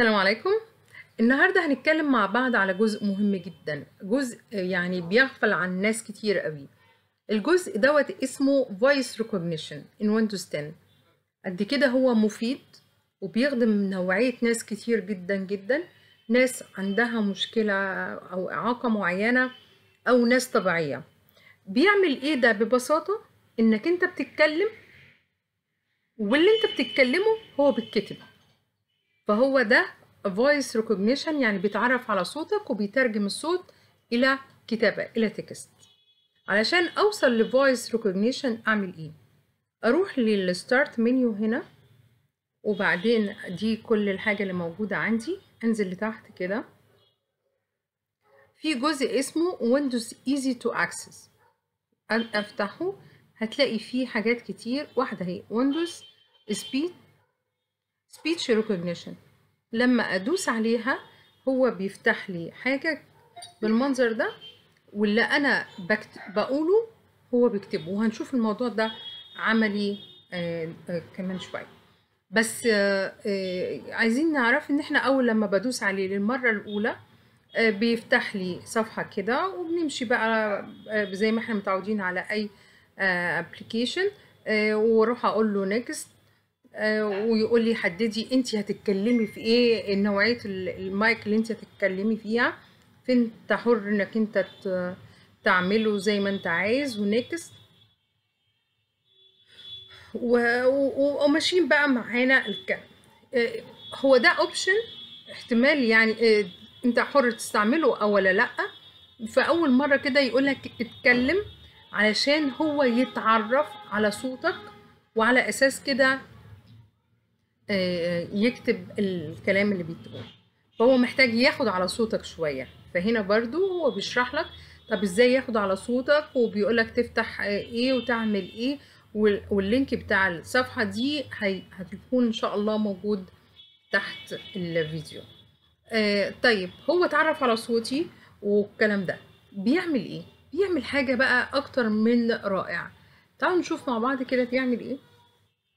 السلام عليكم النهاردة هنتكلم مع بعض على جزء مهم جدا جزء يعني بيغفل عن ناس كتير قوي الجزء دوت اسمه voice recognition in Windows 10 قد كده هو مفيد وبيخدم نوعية ناس كتير جدا جدا ناس عندها مشكلة أو إعاقة معينة أو ناس طبيعية بيعمل إيه ده ببساطة إنك أنت بتتكلم واللي أنت بتتكلمه هو بيتكتب فهو ده voice recognition يعني بيتعرف على صوتك وبيترجم الصوت إلى كتابة إلى تكست علشان أوصل لفويس recognition أعمل إيه؟ أروح للستارت منيو هنا وبعدين دي كل الحاجة اللي موجودة عندي أنزل لتحت كده في جزء اسمه Windows Easy to Access أفتحه هتلاقي فيه حاجات كتير واحدة هي Windows Speed speech recognition لما ادوس عليها هو بيفتح لي حاجة بالمنظر ده واللي انا بكت بقوله هو بيكتبه وهنشوف الموضوع ده عملي آآ آه، آآ آه، كمان شوية بس آآ آه، عايزين نعرف ان احنا اول لما بدوس عليه للمرة الاولى بيفتح لي صفحة كده وبنمشي بقى زي ما احنا متعودين على اي ابلكيشن واروح اقول له نيكست آه، ويقول لي حددي انت هتتكلمي في ايه نوعيه المايك اللي انت هتتكلمي فيها فانت حر انك انت تعمله زي ما انت عايز ونكست وماشيين بقى معانا الكلام آه، هو ده اوبشن احتمال يعني آه، انت حر تستعمله او ولا لا فاول مره كده يقول لك اتكلم علشان هو يتعرف على صوتك وعلى اساس كده آه، يكتب الكلام اللي بيتقول فهو محتاج ياخد على صوتك شويه فهنا برضو هو بيشرح لك طب ازاي ياخد على صوتك وبيقولك تفتح ايه وتعمل ايه واللينك بتاع الصفحه دي هتكون ان شاء الله موجود تحت الفيديو آه طيب هو اتعرف على صوتي والكلام ده بيعمل ايه بيعمل حاجه بقى اكتر من رائعه تعالوا نشوف مع بعض كده بيعمل ايه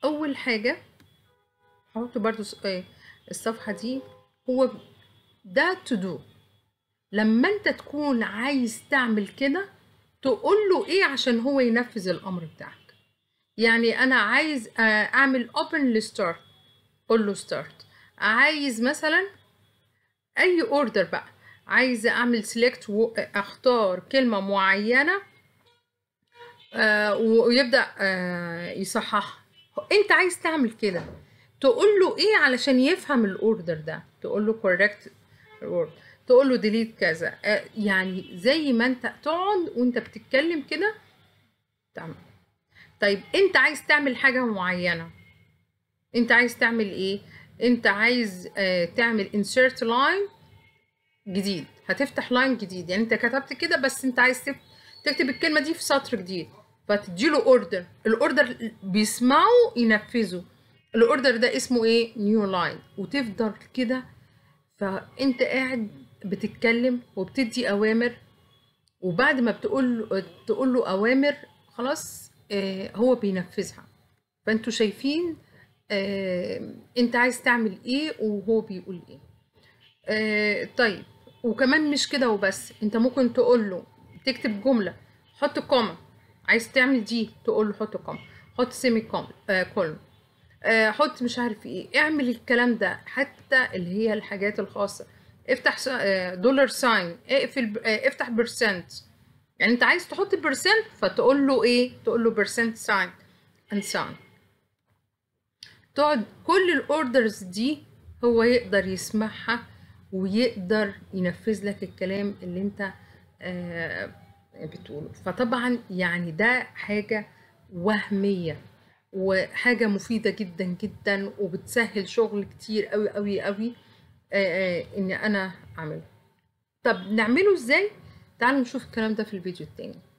اول حاجه هحط برضو إيه، الصفحة دي هو ده تو دو لما انت تكون عايز تعمل كده تقول له ايه عشان هو ينفذ الامر بتاعك يعني انا عايز آه، اعمل اوبن لستارت قول له ستارت عايز مثلا اي اوردر بقى عايز اعمل select اختار كلمه معينه آه، ويبدا آه، يصحح يصححها انت عايز تعمل كده تقول له ايه علشان يفهم الاوردر ده تقول له كوركت word تقول له ديليت كذا آه، يعني زي ما انت تقعد وانت بتتكلم كده تمام طيب انت عايز تعمل حاجة معينة انت عايز تعمل ايه انت عايز آه، تعمل انسيرت لاين جديد هتفتح لاين جديد يعني انت كتبت كده بس انت عايز تكتب الكلمة دي في سطر جديد فتديله اوردر الاوردر بيسمعه ينفذه الاوردر ده اسمه ايه نيو لاين وتفضل كده فانت قاعد بتتكلم وبتدي اوامر وبعد ما بتقول تقول له اوامر خلاص آه هو بينفذها فانتوا شايفين آه انت عايز تعمل ايه وهو بيقول ايه آه طيب وكمان مش كده وبس انت ممكن تقول له تكتب جمله حط كوما عايز تعمل دي تقول له حط كوما حط سيمي كوم آه كولم آه، حط مش عارف ايه اعمل الكلام ده حتى اللي هي الحاجات الخاصه افتح دولار آه، ساين اقفل آه، افتح برسنت يعني انت عايز تحط برسنت فتقول له ايه تقول له برسنت ساين اند ساين تقعد كل الاوردرز دي هو يقدر يسمعها ويقدر ينفذ لك الكلام اللي انت بتقوله فطبعا يعني ده حاجه وهميه وحاجه مفيده جدا جدا وبتسهل شغل كتير قوي قوي قوي ان انا اعمله طب نعمله ازاي تعالوا نشوف الكلام ده في الفيديو التاني